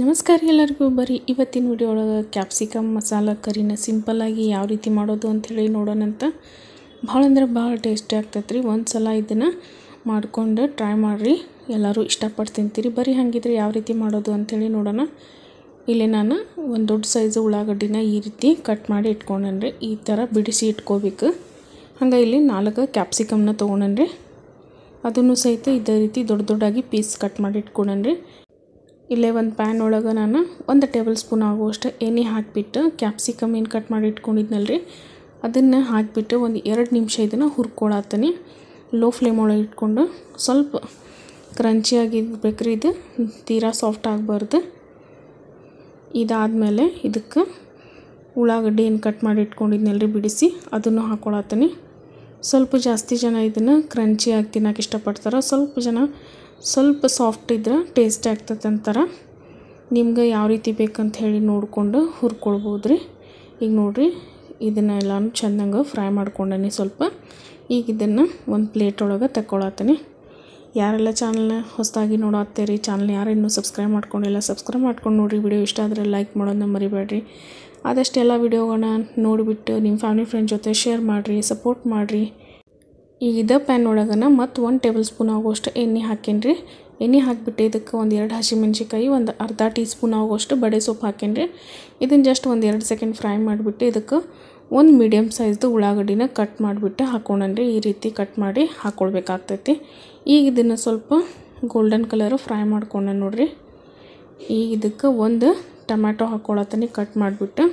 ನಮಸ್ಕಾರ ಎಲ್ಲರಿಗೂ ಬರೀ ಇವತ್ತಿನ ವಿಡಿಯೋ ಒಳಗೆ ಕ್ಯಾಪ್ಸಿಕಮ್ ಮಸಾಲ ಕರಿನ ಸಿಂಪಲ್ಲಾಗಿ ಯಾವ ರೀತಿ ಮಾಡೋದು ಅಂಥೇಳಿ ನೋಡೋಣಂತ ಭಾಳ ಅಂದ್ರೆ ಭಾಳ ಟೇಸ್ಟಿ ಆಗ್ತೈತೆ ರೀ ಒಂದು ಸಲ ಇದನ್ನು ಮಾಡಿಕೊಂಡು ಟ್ರೈ ಮಾಡಿರಿ ಎಲ್ಲರೂ ಇಷ್ಟಪಟ್ಟು ತಿಂತೀರಿ ಬರೀ ಹಾಗಿದ್ರೆ ಯಾವ ರೀತಿ ಮಾಡೋದು ಅಂಥೇಳಿ ನೋಡೋಣ ಇಲ್ಲಿ ನಾನು ಒಂದು ದೊಡ್ಡ ಸೈಜ್ ಉಳ್ಳಾಗಡ್ಡಿನ ಈ ರೀತಿ ಕಟ್ ಮಾಡಿ ಇಟ್ಕೊಂಡನ್ರಿ ಈ ಥರ ಬಿಡಿಸಿ ಇಟ್ಕೋಬೇಕು ಹಂಗೆ ಇಲ್ಲಿ ನಾಲ್ಕು ಕ್ಯಾಪ್ಸಿಕಮ್ನ ತೊಗೊಂಡನ್ರಿ ಅದನ್ನು ಸಹಿತ ಇದೇ ರೀತಿ ದೊಡ್ಡ ದೊಡ್ಡಾಗಿ ಪೀಸ್ ಕಟ್ ಮಾಡಿ ಇಟ್ಕೊಂಡನ್ರಿ ಇಲ್ಲೇ ಒಂದು ಪ್ಯಾನ್ ಒಳಗೆ ನಾನು ಒಂದು ಟೇಬಲ್ ಸ್ಪೂನ್ ಆಗುವಷ್ಟು ಎಣ್ಣೆ ಹಾಕಿಬಿಟ್ಟು ಕ್ಯಾಪ್ಸಿಕಮ್ ಏನು ಕಟ್ ಮಾಡಿ ಇಟ್ಕೊಂಡಿದ್ನಲ್ಲ ರೀ ಅದನ್ನು ಹಾಕಿಬಿಟ್ಟು ಒಂದು ಎರಡು ನಿಮಿಷ ಇದನ್ನು ಹುರ್ಕೊಳತ್ತೀನಿ ಲೋ ಫ್ಲೇಮ್ ಒಳಗೆ ಇಟ್ಕೊಂಡು ಸ್ವಲ್ಪ ಕ್ರಂಚಿಯಾಗಿರ್ಬೇಕ್ರಿ ಇದು ತೀರಾ ಸಾಫ್ಟ್ ಆಗಬಾರ್ದು ಇದಾದಮೇಲೆ ಇದಕ್ಕೆ ಉಳ್ಳಾಗಡ್ಡಿ ಏನು ಕಟ್ ಮಾಡಿ ಇಟ್ಕೊಂಡಿದ್ನಲ್ರಿ ಬಿಡಿಸಿ ಅದನ್ನು ಹಾಕ್ಕೊಳತ್ತೀನಿ ಸ್ವಲ್ಪ ಜಾಸ್ತಿ ಜನ ಇದನ್ನು ಕ್ರಂಚಿಯಾಗಿ ತಿನ್ನೋಕೆ ಇಷ್ಟಪಡ್ತಾರೆ ಸ್ವಲ್ಪ ಜನ ಸ್ವಲ್ಪ ಸಾಫ್ಟ್ ಇದ್ರೆ ಟೇಸ್ಟ್ ಆಗ್ತದೆ ಅಂತಾರೆ ನಿಮ್ಗೆ ಯಾವ ರೀತಿ ಬೇಕಂತ ಹೇಳಿ ನೋಡಿಕೊಂಡು ಹುರ್ಕೊಳ್ಬೋದು ರೀ ಈಗ ನೋಡಿರಿ ಇದನ್ನು ಎಲ್ಲನೂ ಚೆನ್ನಾಗಿ ಫ್ರೈ ಮಾಡ್ಕೊಂಡೇನಿ ಸ್ವಲ್ಪ ಈಗ ಇದನ್ನು ಒಂದು ಪ್ಲೇಟ್ ಒಳಗೆ ತಗೊಳತ್ತೀನಿ ಯಾರೆಲ್ಲ ಚಾನಲ್ನ ಹೊಸದಾಗಿ ನೋಡತ್ತೀರಿ ಚಾನಲ್ ಯಾರು ಇನ್ನೂ ಸಬ್ಸ್ಕ್ರೈಬ್ ಮಾಡ್ಕೊಂಡಿಲ್ಲ ಸಬ್ಸ್ಕ್ರೈಬ್ ಮಾಡ್ಕೊಂಡು ನೋಡಿರಿ ವಿಡಿಯೋ ಇಷ್ಟ ಆದರೆ ಲೈಕ್ ಮಾಡೋದನ್ನ ಮರಿಬೇಡ್ರಿ ಆದಷ್ಟೆಲ್ಲ ಎಲ್ಲ ವಿಡಿಯೋಗಳನ್ನ ನೋಡಿಬಿಟ್ಟು ನಿಮ್ಮ ಫ್ಯಾಮಿಲಿ ಫ್ರೆಂಡ್ ಜೊತೆ ಶೇರ್ ಮಾಡಿರಿ ಸಪೋರ್ಟ್ ಮಾಡಿರಿ ಈಗ ಇದ ಪ್ಯಾನ್ ಒಳಗನ ಮತ್ತು ಒಂದು ಟೇಬಲ್ ಸ್ಪೂನ್ ಆಗುವಷ್ಟು ಎಣ್ಣೆ ಹಾಕೇನ್ರಿ ಎಣ್ಣೆ ಹಾಕಿಬಿಟ್ಟು ಇದಕ್ಕೆ ಒಂದು ಎರಡು ಹಸಿಮೆಣ್ಸಿಕಾಯಿ ಒಂದು ಅರ್ಧ ಟೀ ಸ್ಪೂನ್ ಆಗುವಷ್ಟು ಬಡೆ ಸೊಪ್ಪು ಹಾಕೇನ್ರಿ ಇದನ್ನು ಜಸ್ಟ್ ಒಂದು ಎರಡು ಸೆಕೆಂಡ್ ಫ್ರೈ ಮಾಡಿಬಿಟ್ಟು ಇದಕ್ಕೆ ಒಂದು ಮೀಡಿಯಮ್ ಸೈಜ್ದು ಉಳ್ಳಾಗಡ್ಡಿನ ಕಟ್ ಮಾಡಿಬಿಟ್ಟು ಹಾಕೊಂಡ್ರಿ ಈ ರೀತಿ ಕಟ್ ಮಾಡಿ ಹಾಕ್ಕೊಳ್ಬೇಕಾಗ್ತೈತಿ ಈಗ ಇದನ್ನು ಸ್ವಲ್ಪ ಗೋಲ್ಡನ್ ಕಲರ್ ಫ್ರೈ ಮಾಡ್ಕೊಂಡ ನೋಡಿರಿ ಈಗ ಇದಕ್ಕೆ ಒಂದು ಟೊಮ್ಯಾಟೊ ಹಾಕ್ಕೊಳತ್ತನಿ ಕಟ್ ಮಾಡಿಬಿಟ್ಟು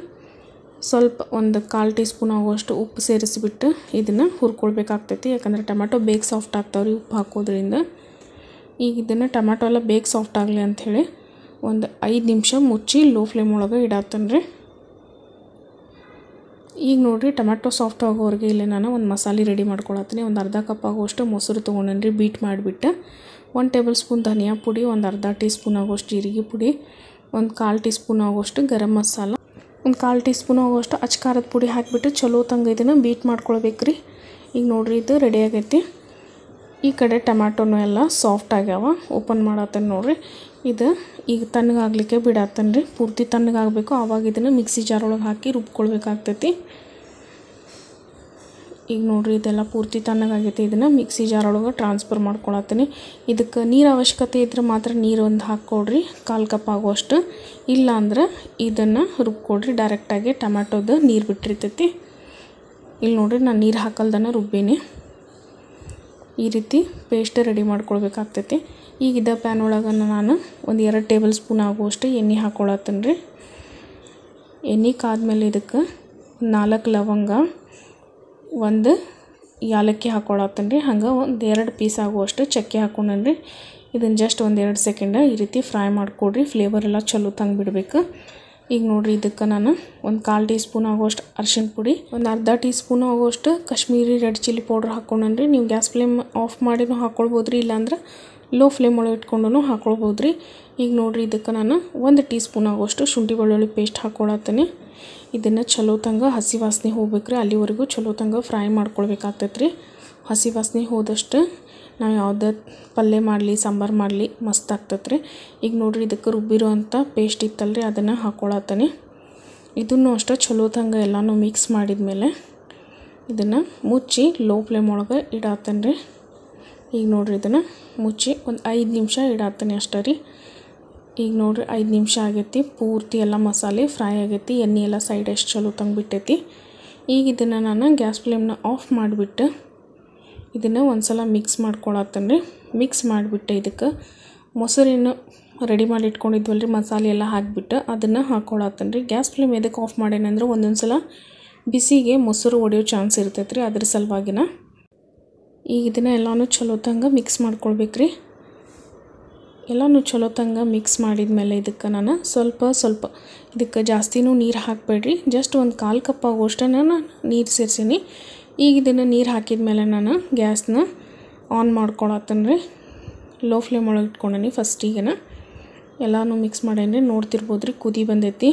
ಸ್ವಲ್ಪ ಒಂದು ಕಾಲು ಟೀ ಸ್ಪೂನ್ ಆಗುವಷ್ಟು ಉಪ್ಪು ಸೇರಿಸಿಬಿಟ್ಟು ಇದನ್ನು ಹುರ್ಕೊಳ್ಬೇಕಾಗ್ತೈತಿ ಯಾಕಂದರೆ ಟೊಮೆಟೊ ಬೇಗ ಸಾಫ್ಟ್ ಆಗ್ತಾವ್ರಿ ಉಪ್ಪು ಹಾಕೋದ್ರಿಂದ ಈಗ ಇದನ್ನು ಟೊಮೆಟೊ ಎಲ್ಲ ಬೇಗ ಸಾಫ್ಟ್ ಆಗಲಿ ಅಂಥೇಳಿ ಒಂದು ಐದು ನಿಮಿಷ ಮುಚ್ಚಿ ಲೋ ಫ್ಲೇಮ್ ಒಳಗೆ ಇಡಾತನ್ರಿ ಈಗ ನೋಡಿರಿ ಟೊಮೆಟೊ ಸಾಫ್ಟ್ ಆಗೋರಿಗೆ ಇಲ್ಲೇ ನಾನು ಒಂದು ಮಸಾಲೆ ರೆಡಿ ಮಾಡ್ಕೊಳತ್ತೀನಿ ಒಂದು ಅರ್ಧ ಕಪ್ ಆಗುವಷ್ಟು ಮೊಸರು ತೊಗೊಂಡೇನಿ ಬೀಟ್ ಮಾಡಿಬಿಟ್ಟು ಒಂದು ಟೇಬಲ್ ಸ್ಪೂನ್ ಧನಿಯಾ ಪುಡಿ ಒಂದು ಅರ್ಧ ಟೀ ಸ್ಪೂನ್ ಆಗೋಷ್ಟು ಜೀರಿಗೆ ಪುಡಿ ಒಂದು ಕಾಲು ಟೀ ಸ್ಪೂನ್ ಆಗೋಷ್ಟು ಗರಂ ಮಸಾಲ ಒಂದು ಕಾಲು ಟೀ ಸ್ಪೂನ್ ಆಗುವಷ್ಟು ಅಚ್ ಖಾರದ ಪುಡಿ ಹಾಕಿಬಿಟ್ಟು ಚಲೋ ತಂಗ ಇದನ್ನು ಬೀಟ್ ಮಾಡ್ಕೊಳ್ಬೇಕು ರೀ ಈಗ ನೋಡಿರಿ ಇದು ರೆಡಿ ಆಗೈತಿ ಈ ಕಡೆ ಟೊಮ್ಯಾಟೋನು ಎಲ್ಲ ಸಾಫ್ಟ್ ಆಗ್ಯಾವ ಓಪನ್ ಮಾಡತ್ತೇನೆ ನೋಡಿರಿ ಇದು ಈಗ ತಣ್ಣಗಾಗಲಿಕ್ಕೆ ಬಿಡತ್ತೇನೆ ರೀ ಪೂರ್ತಿ ತಣ್ಣಗಾಗಬೇಕು ಆವಾಗ ಇದನ್ನು ಮಿಕ್ಸಿ ಜಾರೊಳಗೆ ಹಾಕಿ ರುಬ್ಕೊಳ್ಬೇಕಾಗ್ತೈತಿ ಈಗ ನೋಡ್ರಿ ಇದೆಲ್ಲ ಪೂರ್ತಿ ತಣ್ಣಗಾಗೈತಿ ಇದನ್ನು ಮಿಕ್ಸಿ ಜಾರ್ ಒಳಗೆ ಟ್ರಾನ್ಸ್ಫರ್ ಮಾಡ್ಕೊಳತ್ತೀನಿ ಇದಕ್ಕೆ ನೀರು ಅವಶ್ಯಕತೆ ಇದ್ರೆ ಮಾತ್ರ ನೀರು ಒಂದು ಹಾಕ್ಕೊಡ್ರಿ ಕಾಲು ಕಪ್ ಆಗುವಷ್ಟು ಇಲ್ಲಾಂದ್ರೆ ಇದನ್ನು ರುಬ್ಕೊಡ್ರಿ ಡೈರೆಕ್ಟಾಗಿ ಟೊಮ್ಯಾಟೋದು ನೀರು ಬಿಟ್ಟಿರ್ತೈತಿ ಇಲ್ಲಿ ನೋಡ್ರಿ ನಾನು ನೀರು ಹಾಕಲ್ದನ ರುಬ್ಬೀನಿ ಈ ರೀತಿ ಪೇಸ್ಟ್ ರೆಡಿ ಮಾಡ್ಕೊಳ್ಬೇಕಾಗ್ತೈತಿ ಈಗ ಇದ ಪ್ಯಾನ್ ಒಳಗೆ ನಾನು ಒಂದು ಎರಡು ಟೇಬಲ್ ಸ್ಪೂನ್ ಆಗುವಷ್ಟು ಎಣ್ಣೆ ಹಾಕ್ಕೊಳತ್ತೀನಿ ರೀ ಎಣ್ಣೆ ಕಾದ್ಮೇಲೆ ಇದಕ್ಕೆ ನಾಲ್ಕು ಲವಂಗ ಒಂದು ಯಾಲಕ್ಕಿ ಹಾಕ್ಕೊಳತ್ತೀನಿ ರೀ ಹಂಗೆ ಒಂದು ಎರಡು ಪೀಸ್ ಆಗುವಷ್ಟು ಚಕ್ಕೆ ಹಾಕ್ಕೊಂಡೇನಿ ರೀ ಇದನ್ನು ಜಸ್ಟ್ ಒಂದು ಎರಡು ಸೆಕೆಂಡ್ ಈ ರೀತಿ ಫ್ರೈ ಮಾಡಿಕೊಡ್ರಿ ಫ್ಲೇವರ್ ಎಲ್ಲ ಚಲೋ ತಂಗೆ ಬಿಡಬೇಕು ಈಗ ನೋಡಿರಿ ಇದಕ್ಕೆ ನಾನು ಒಂದು ಕಾಲು ಟೀ ಸ್ಪೂನ್ ಆಗುವಷ್ಟು ಅರ್ಶಿಣ ಪುಡಿ ಒಂದು ಅರ್ಧ ಟೀ ಸ್ಪೂನ್ ಆಗುವಷ್ಟು ಕಾಶ್ಮೀರಿ ರೆಡ್ ಚಿಲ್ಲಿ ಪೌಡ್ರ್ ಹಾಕ್ಕೊಂಡೇನಿ ನೀವು ಗ್ಯಾಸ್ ಫ್ಲೇಮ್ ಆಫ್ ಮಾಡಿನೂ ಹಾಕ್ಕೊಳ್ಬೋದು ರೀ ಇಲ್ಲಾಂದ್ರೆ ಲೋ ಫ್ಲೇಮ್ ಒಳಗೆ ಇಟ್ಕೊಂಡು ಹಾಕ್ಕೊಳ್ಬೋದು ರೀ ಈಗ ನೋಡಿರಿ ಇದಕ್ಕೆ ನಾನು ಒಂದು ಟೀ ಸ್ಪೂನ್ ಆಗುವಷ್ಟು ಶುಂಠಿ ಬೆಳ್ಳುಳ್ಳಿ ಪೇಸ್ಟ್ ಹಾಕ್ಕೊಳತ್ತೀನಿ ಇದನ್ನು ಚಲೋ ತಂಗ ಹಸಿ ವಾಸನೆ ಹೋಗ್ಬೇಕ್ರಿ ಅಲ್ಲಿವರೆಗೂ ಚಲೋ ತಂಗ ಫ್ರೈ ಮಾಡ್ಕೊಳ್ಬೇಕಾಗ್ತೈತ್ರಿ ಹಸಿ ವಾಸನೆ ಹೋದಷ್ಟು ನಾವು ಯಾವುದೇ ಪಲ್ಯ ಮಾಡಲಿ ಸಾಂಬಾರು ಮಾಡಲಿ ಮಸ್ತ್ ರೀ ಈಗ ನೋಡಿರಿ ಇದಕ್ಕೆ ರುಬ್ಬಿರೋ ಅಂಥ ಪೇಸ್ಟ್ ಇತ್ತಲ್ರಿ ಅದನ್ನು ಹಾಕ್ಕೊಳತ್ತೀನಿ ಇದನ್ನು ಅಷ್ಟೇ ಚಲೋ ತಂಗ ಎಲ್ಲನೂ ಮಿಕ್ಸ್ ಮಾಡಿದ ಮೇಲೆ ಇದನ್ನು ಮುಚ್ಚಿ ಲೋ ಫ್ಲೇಮ್ ಒಳಗೆ ಇಡಾತೇನೆ ರೀ ಈಗ ನೋಡಿರಿ ಇದನ್ನು ಮುಚ್ಚಿ ಒಂದು ಐದು ನಿಮಿಷ ಇಡಾತೇನೆ ಅಷ್ಟೇ ರೀ ಈಗ ನೋಡಿರಿ ಐದು ನಿಮಿಷ ಆಗೈತಿ ಪೂರ್ತಿ ಎಲ್ಲ ಮಸಾಲೆ ಫ್ರೈ ಆಗೈತಿ ಎಣ್ಣೆ ಎಲ್ಲ ಸೈಡ್ ಎಷ್ಟು ಚಲೋ ತಂಗ್ಬಿಟ್ಟೈತಿ ಈಗ ಇದನ್ನು ನಾನು ಗ್ಯಾಸ್ ಫ್ಲೇಮ್ನ ಆಫ್ ಮಾಡಿಬಿಟ್ಟು ಇದನ್ನು ಒಂದು ಸಲ ಮಿಕ್ಸ್ ಮಾಡ್ಕೊಳತ್ತನ್ರಿ ಮಿಕ್ಸ್ ಮಾಡಿಬಿಟ್ಟು ಇದಕ್ಕೆ ಮೊಸರಿನ ರೆಡಿ ಮಾಡಿ ಇಟ್ಕೊಂಡಿದ್ವಲ್ಲ ರೀ ಮಸಾಲೆ ಎಲ್ಲ ಹಾಕಿಬಿಟ್ಟು ಅದನ್ನು ರೀ ಗ್ಯಾಸ್ ಫ್ಲೇಮ್ ಎದಕ್ಕೆ ಆಫ್ ಮಾಡೇನಂದ್ರೆ ಒಂದೊಂದು ಸಲ ಬಿಸಿಗೆ ಮೊಸರು ಒಡೆಯೋ ಚಾನ್ಸ್ ಇರ್ತೈತೆ ರೀ ಅದ್ರ ಸಲುವಾಗಿನ ಈಗ ಇದನ್ನು ಎಲ್ಲನೂ ಚಲೋ ತಂಗ ಮಿಕ್ಸ್ ರೀ ಎಲ್ಲನೂ ತಂಗ ಮಿಕ್ಸ್ ಮಾಡಿದ ಮೇಲೆ ಇದಕ್ಕೆ ನಾನು ಸ್ವಲ್ಪ ಸ್ವಲ್ಪ ಇದಕ್ಕೆ ಜಾಸ್ತಿನೂ ನೀರು ಹಾಕಬೇಡ್ರಿ ಜಸ್ಟ್ ಒಂದು ಕಾಲು ಕಪ್ ಆಗೋಷ್ಟು ನಾನು ನೀರು ಸೇರಿಸೀನಿ ಈಗ ಇದನ್ನು ನೀರು ಹಾಕಿದ ಮೇಲೆ ನಾನು ಗ್ಯಾಸ್ನ ಆನ್ ಮಾಡ್ಕೊಳತ್ತೇನೆ ಲೋ ಫ್ಲೇಮ್ ಒಳಗೆ ಇಟ್ಕೊಂಡೇನಿ ಫಸ್ಟಿಗೆನ ಎಲ್ಲನೂ ಮಿಕ್ಸ್ ಮಾಡೇನಿ ನೋಡ್ತಿರ್ಬೋದ್ರಿ ಕುದಿ ಬಂದೈತಿ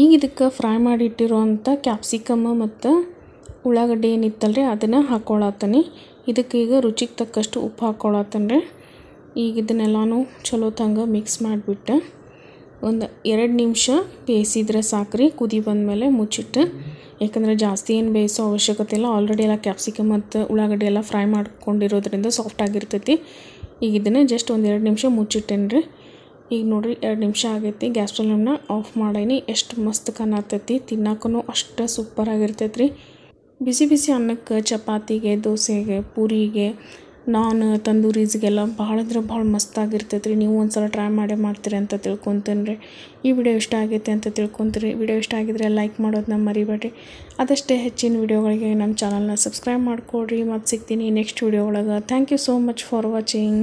ಈಗ ಇದಕ್ಕೆ ಫ್ರೈ ಮಾಡಿಟ್ಟಿರೋವಂಥ ಕ್ಯಾಪ್ಸಿಕಮ್ಮ ಮತ್ತು ಉಳ್ಳಾಗಡ್ಡೆ ಏನಿತ್ತಲ್ರಿ ರೀ ಅದನ್ನು ಹಾಕ್ಕೊಳತ್ತೀನಿ ಇದಕ್ಕೀಗ ರುಚಿಗೆ ತಕ್ಕಷ್ಟು ಉಪ್ಪು ಹಾಕ್ಕೊಳತ್ತೇನೆ ರೀ ಈಗ ಇದನ್ನೆಲ್ಲನೂ ಚಲೋ ತಂಗ ಮಿಕ್ಸ್ ಮಾಡಿಬಿಟ್ಟು ಒಂದು ಎರಡು ನಿಮಿಷ ಬೇಯಿಸಿದ್ರೆ ಸಾಕ್ರಿ ಕುದಿ ಬಂದಮೇಲೆ ಮುಚ್ಚಿಟ್ಟು ಯಾಕಂದರೆ ಜಾಸ್ತಿ ಏನು ಬೇಯಿಸೋ ಅವಶ್ಯಕತೆ ಇಲ್ಲ ಆಲ್ರೆಡಿ ಎಲ್ಲ ಕ್ಯಾಪ್ಸಿಕಮ್ ಮತ್ತು ಉಳ್ಳಾಗಡ್ಡೆ ಎಲ್ಲ ಫ್ರೈ ಮಾಡ್ಕೊಂಡಿರೋದ್ರಿಂದ ಸಾಫ್ಟ್ ಆಗಿರ್ತೈತಿ ಈಗ ಇದನ್ನು ಜಸ್ಟ್ ಒಂದು ಎರಡು ನಿಮಿಷ ರೀ ಈಗ ನೋಡಿರಿ ಎರಡು ನಿಮಿಷ ಆಗೈತಿ ಗ್ಯಾಸ್ ಸ್ಟೋವ್ನ ಆಫ್ ಮಾಡೀನಿ ಎಷ್ಟು ಮಸ್ತ್ ಕಾಣತೈತಿ ತಿನ್ನಕ್ಕೂ ಅಷ್ಟು ಸೂಪರ್ ಆಗಿರ್ತೈತಿ ರೀ ಬಿಸಿ ಬಿಸಿ ಅನ್ನಕ್ಕೆ ಚಪಾತಿಗೆ ದೋಸೆಗೆ ಪೂರಿಗೆ ನಾನು ತಂದೂರೀಸ್ಗೆಲ್ಲ ಭಾಳ ಅಂದ್ರೆ ಭಾಳ ಮಸ್ತಾಗಿರ್ತೈತೆ ರೀ ನೀವು ಸಲ ಟ್ರೈ ಮಾಡೇ ಮಾಡ್ತೀರಿ ಅಂತ ತಿಳ್ಕೊತೀನಿ ರೀ ಈ ವಿಡಿಯೋ ಇಷ್ಟ ಆಗೈತೆ ಅಂತ ತಿಳ್ಕೊತೀರಿ ವಿಡಿಯೋ ಇಷ್ಟ ಆಗಿದ್ರೆ ಲೈಕ್ ಮಾಡೋದನ್ನ ಮರಿಬೇಡ್ರಿ ಅದಷ್ಟೇ ಹೆಚ್ಚಿನ ವಿಡಿಯೋಗಳಿಗೆ ನಮ್ಮ ಚಾನಲ್ನ ಸಬ್ಸ್ಕ್ರೈಬ್ ಮಾಡಿಕೊಡ್ರಿ ಮತ್ತು ಸಿಗ್ತೀನಿ ನೆಕ್ಸ್ಟ್ ವಿಡಿಯೋ ಒಳಗೆ thank you so much for watching